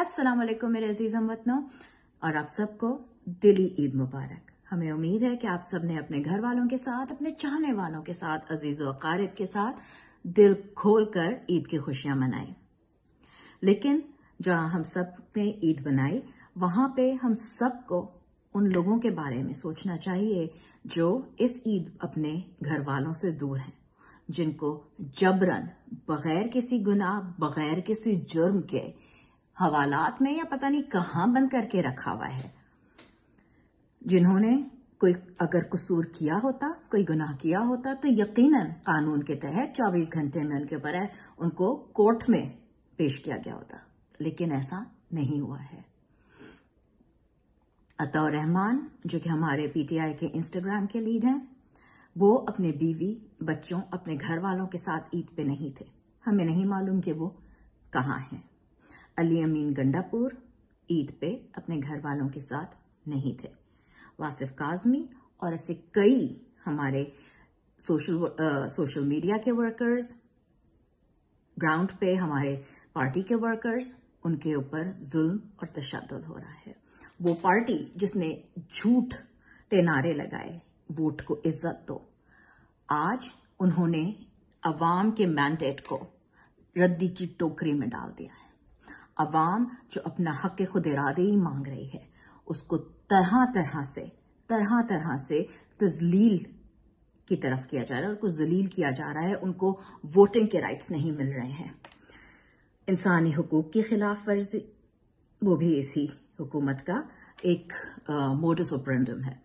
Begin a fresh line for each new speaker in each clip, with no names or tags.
अस्सलाम वालेकुम मेरे अजीज हम और आप सबको दिली ईद मुबारक हमें उम्मीद है कि आप सब ने अपने घर वालों के साथ अपने चाहने वालों के साथ अजीज वकारब के साथ दिल खोल कर ईद की खुशियां मनाई लेकिन जहां हम सब ने ईद बनाई वहां पे हम सबको उन लोगों के बारे में सोचना चाहिए जो इस ईद अपने घर वालों से दूर हैं जिनको जबरन बगैर किसी गुनाह बगैर किसी जुर्म के हवालात में या पता नहीं कहां बंद करके रखा हुआ है जिन्होंने कोई अगर कसूर किया होता कोई गुनाह किया होता तो यकीनन कानून के तहत 24 घंटे में उनके ऊपर उनको कोर्ट में पेश किया गया होता लेकिन ऐसा नहीं हुआ है अतः रहमान जो कि हमारे पीटीआई के इंस्टाग्राम के लीड हैं वो अपने बीवी बच्चों अपने घर वालों के साथ ईद पे नहीं थे हमें नहीं मालूम कि वो कहाँ हैं अली अमीन गंडापुर ईद पे अपने घर वालों के साथ नहीं थे वासिफ काजमी और ऐसे कई हमारे सोशल आ, सोशल मीडिया के वर्कर्स ग्राउंड पे हमारे पार्टी के वर्कर्स उनके ऊपर जुल्म और तशद हो रहा है वो पार्टी जिसने झूठ के नारे लगाए वोट को इज्जत दो आज उन्होंने अवाम के मैंडेट को रद्दी की टोकरी में डाल दिया है अवाम जो अपना हक खुद इरादे ही मांग रही है उसको तरह तरह से तरह तरह से तजलील की तरफ किया जा रहा है उनको जलील किया जा रहा है उनको वोटिंग के राइट्स नहीं मिल रहे हैं इंसानी हकूक की खिलाफ वर्जी वो भी इसी हुकूमत का एक मोटस ऑपरेंडम है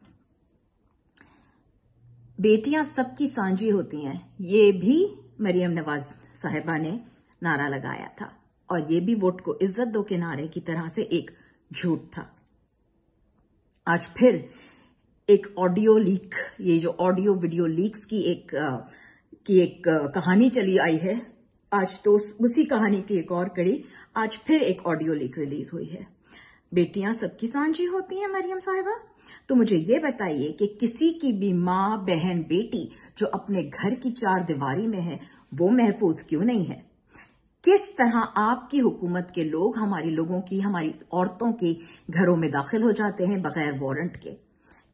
बेटियां सबकी सांझी होती हैं ये भी मरियम नवाज साहिबा ने नारा लगाया था और ये भी वोट को इज्जत दो के नारे की तरह से एक झूठ था आज फिर एक ऑडियो लीक ये जो ऑडियो वीडियो लीक्स की एक की एक कहानी चली आई है आज तो उसी कहानी की एक और कड़ी आज फिर एक ऑडियो लीक रिलीज हुई है बेटियां सबकी सांझी होती हैं मरियम साहिबा तो मुझे ये बताइए कि किसी की भी माँ बहन बेटी जो अपने घर की चार दीवारी में है वो महफूज क्यों नहीं है किस तरह आपकी हुकूमत के लोग हमारी लोगों की हमारी औरतों के घरों में दाखिल हो जाते हैं बगैर वारंट के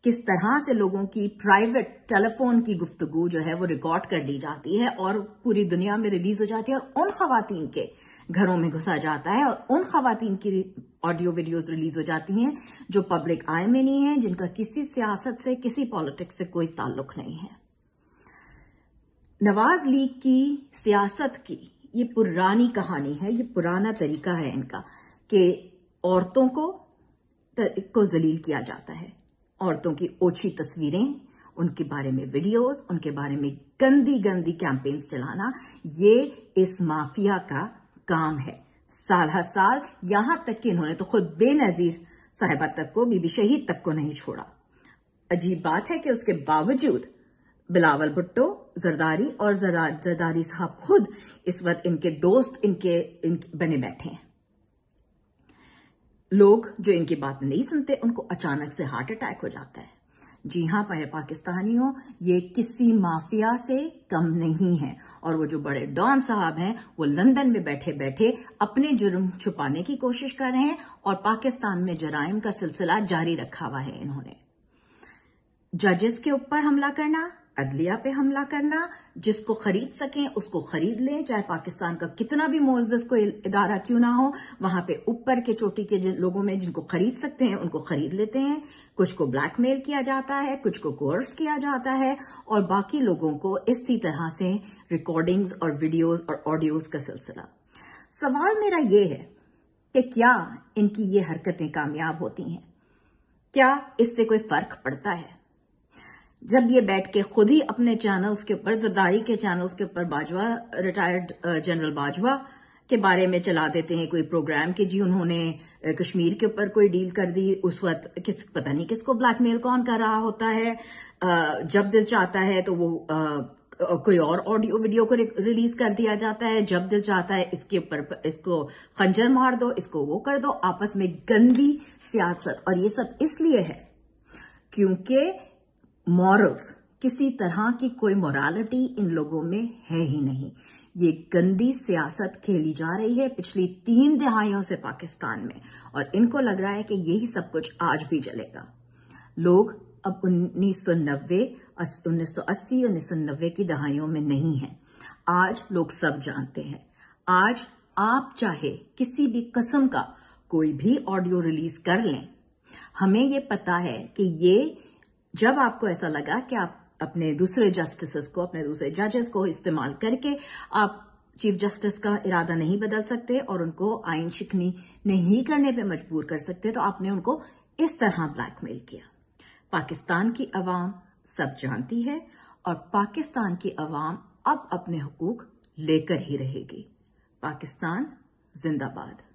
किस तरह से लोगों की प्राइवेट टेलीफोन की गुफ्तगु जो है वो रिकॉर्ड कर ली जाती है और पूरी दुनिया में रिलीज हो जाती है और उन खातन के घरों में घुसा जाता है और उन खातन की ऑडियो वीडियोस रिलीज हो जाती हैं जो पब्लिक आय में नहीं है जिनका किसी सियासत से किसी पॉलिटिक्स से कोई ताल्लुक नहीं है नवाज लीग की सियासत की ये पुरानी कहानी है ये पुराना तरीका है इनका कि औरतों को को जलील किया जाता है औरतों की ओछी तस्वीरें उनके बारे में वीडियोस उनके बारे में गंदी गंदी कैंपेन्स चलाना ये इस माफिया का काम है साल हर साल यहां तक कि इन्होंने तो खुद बेनजीर साहिबा तक को बीबी शहीद तक को नहीं छोड़ा अजीब बात है कि उसके बावजूद बिलावल भुट्टो जरदारी और जरदारी साहब खुद इस वक्त इनके दोस्त इनके इनके बने बैठे हैं लोग जो इनकी बात नहीं सुनते उनको अचानक से हार्ट अटैक हो जाता है जी हाँ पहे पाकिस्तानियों ये किसी माफिया से कम नहीं है और वो जो बड़े डॉन साहब हैं वो लंदन में बैठे बैठे अपने जुर्म छुपाने की कोशिश कर रहे हैं और पाकिस्तान में जराइम का सिलसिला जारी रखा हुआ है इन्होंने जजेस के ऊपर हमला करना अदलिया पे हमला करना जिसको खरीद सकें उसको खरीद लें चाहे पाकिस्तान का कितना भी मोजस को इदारा क्यों ना हो वहां पे ऊपर के चोटी के जिन लोगों में जिनको खरीद सकते हैं उनको खरीद लेते हैं कुछ को ब्लैकमेल किया जाता है कुछ को कोर्स किया जाता है और बाकी लोगों को इसी तरह से रिकॉर्डिंग्स और वीडियोज और ऑडियोज का सिलसिला सवाल मेरा ये है कि क्या इनकी ये हरकतें कामयाब होती हैं क्या इससे कोई फर्क पड़ता है जब ये बैठ के खुद ही अपने चैनल्स के ऊपर जरदारी के चैनल्स के ऊपर Bajwa retired general uh, Bajwa के बारे में चला देते हैं कोई प्रोग्राम के जी उन्होंने uh, कश्मीर के ऊपर कोई डील कर दी उस वक्त किस पता नहीं किसको ब्लैकमेल कौन कर रहा होता है uh, जब दिल चाहता है तो वो कोई और ऑडियो वीडियो को रिलीज कर दिया जाता है जब दिल चाहता है इसके ऊपर इसको खंजर मार दो इसको वो कर दो आपस में गंदी सियासत और ये सब इसलिए है क्योंकि मॉरल्स किसी तरह की कोई मोरालिटी इन लोगों में है ही नहीं ये गंदी सियासत खेली जा रही है पिछली तीन दहाइयों से पाकिस्तान में और इनको लग रहा है कि यही सब कुछ आज भी चलेगा लोग अब 1990 1980 नब्बे की दहाइयों में नहीं है आज लोग सब जानते हैं आज आप चाहे किसी भी कसम का कोई भी ऑडियो रिलीज कर लें हमें ये पता है कि ये जब आपको ऐसा लगा कि आप अपने दूसरे जस्टिस को अपने दूसरे जजेस को इस्तेमाल करके आप चीफ जस्टिस का इरादा नहीं बदल सकते और उनको आइन शिकनी नहीं करने पर मजबूर कर सकते तो आपने उनको इस तरह ब्लैकमेल किया पाकिस्तान की अवाम सब जानती है और पाकिस्तान की अवाम अब अपने हकूक लेकर ही रहेगी पाकिस्तान जिंदाबाद